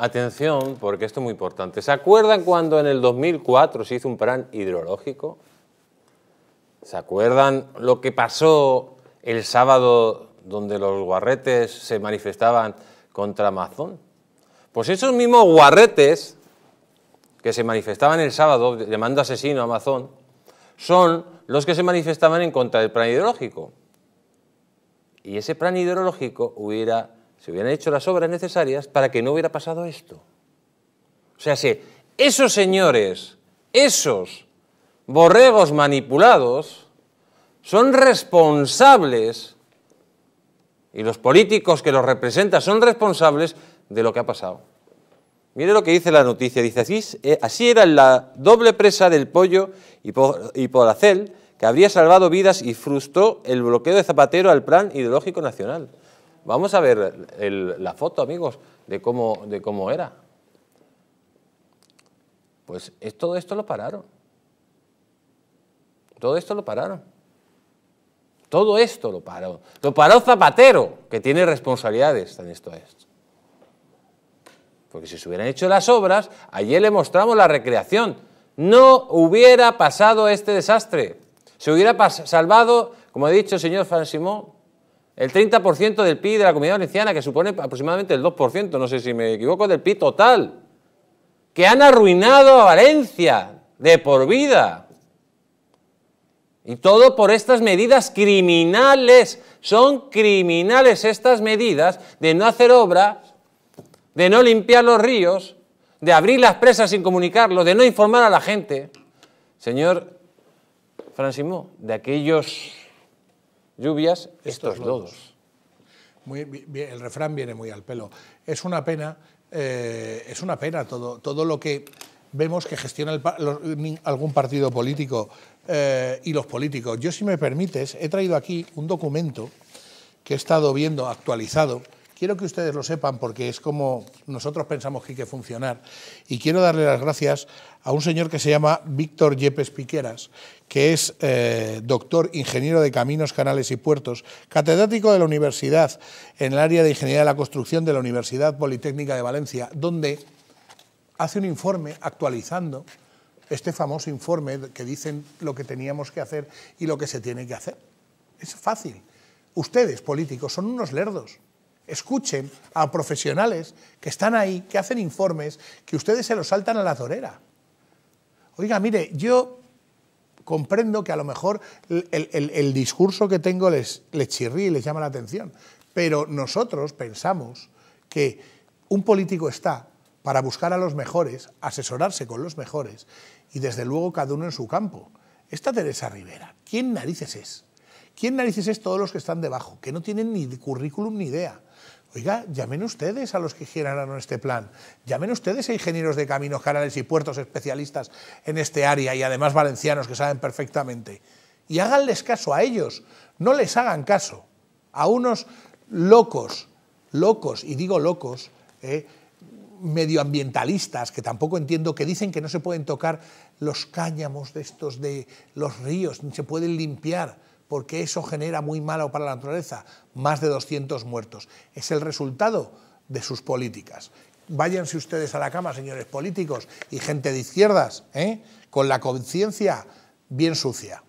atención, porque esto es muy importante. ¿Se acuerdan cuando en el 2004 se hizo un plan hidrológico? ¿Se acuerdan lo que pasó el sábado donde los guarretes se manifestaban contra Amazon? Pues esos mismos guarretes que se manifestaban el sábado llamando asesino a Amazon son los que se manifestaban en contra del plan hidrológico. Y ese plan hidrológico hubiera se hubieran hecho las obras necesarias para que no hubiera pasado esto. O sea, si esos señores, esos borregos manipulados, son responsables, y los políticos que los representan son responsables de lo que ha pasado. Mire lo que dice la noticia, dice, así, eh, así era la doble presa del pollo y por hacer que habría salvado vidas y frustró el bloqueo de Zapatero al plan ideológico nacional. Vamos a ver la foto, amigos, de cómo, de cómo era. Pues todo esto lo pararon. Todo esto lo pararon. Todo esto lo paró. Lo paró Zapatero, que tiene responsabilidades en esto. esto. Porque si se hubieran hecho las obras, ayer le mostramos la recreación. No hubiera pasado este desastre. Se hubiera salvado, como ha dicho el señor Simón, el 30% del PIB de la comunidad valenciana, que supone aproximadamente el 2%, no sé si me equivoco, del PIB total. Que han arruinado a Valencia de por vida. Y todo por estas medidas criminales. Son criminales estas medidas de no hacer obra, de no limpiar los ríos, de abrir las presas sin comunicarlo, de no informar a la gente. Señor Francimó, de aquellos lluvias, estos, lodos. el refrán viene muy al pelo. Es una pena, eh, es una pena todo, todo lo que vemos que gestiona algún partido político eh, y los políticos. Yo, si me permites, he traído aquí un documento que he estado viendo actualizado quiero que ustedes lo sepan porque es como nosotros pensamos que hay que funcionar. Y quiero darle las gracias a un señor que se llama Víctor Yepes Piqueras, que es eh, doctor, ingeniero de caminos, canales y puertos, catedrático de la universidad en el área de ingeniería de la construcción de la Universidad Politécnica de Valencia, donde hace un informe actualizando este famoso informe que dicen lo que teníamos que hacer y lo que se tiene que hacer. Es fácil. Ustedes, políticos, son unos lerdos escuchen a profesionales que están ahí, que hacen informes, que ustedes se los saltan a la torera. Oiga, mire, yo comprendo que a lo mejor el, discurso que tengo les, les y les llama la atención, pero nosotros pensamos que un político está para buscar a los mejores, asesorarse con los mejores y desde luego cada uno en su campo. Esta Teresa Rivera, ¿quién narices es? ¿Quién narices es todos los que están debajo, que no tienen ni currículum ni idea? Oiga, llamen ustedes a los que generaron este plan, llamen ustedes a ingenieros de caminos, canales y puertos especialistas en este área y además valencianos que saben perfectamente. Y háganles caso a ellos, no les hagan caso a unos locos, locos, y digo locos, eh, medioambientalistas, que tampoco entiendo, que dicen que no se pueden tocar los cáñamos de estos de los ríos, ni se pueden limpiar porque eso genera muy malo para la naturaleza, más de 200 muertos. Es el resultado de sus políticas. Váyanse ustedes a la cama, señores políticos y gente de izquierdas, ¿eh? con la conciencia bien sucia.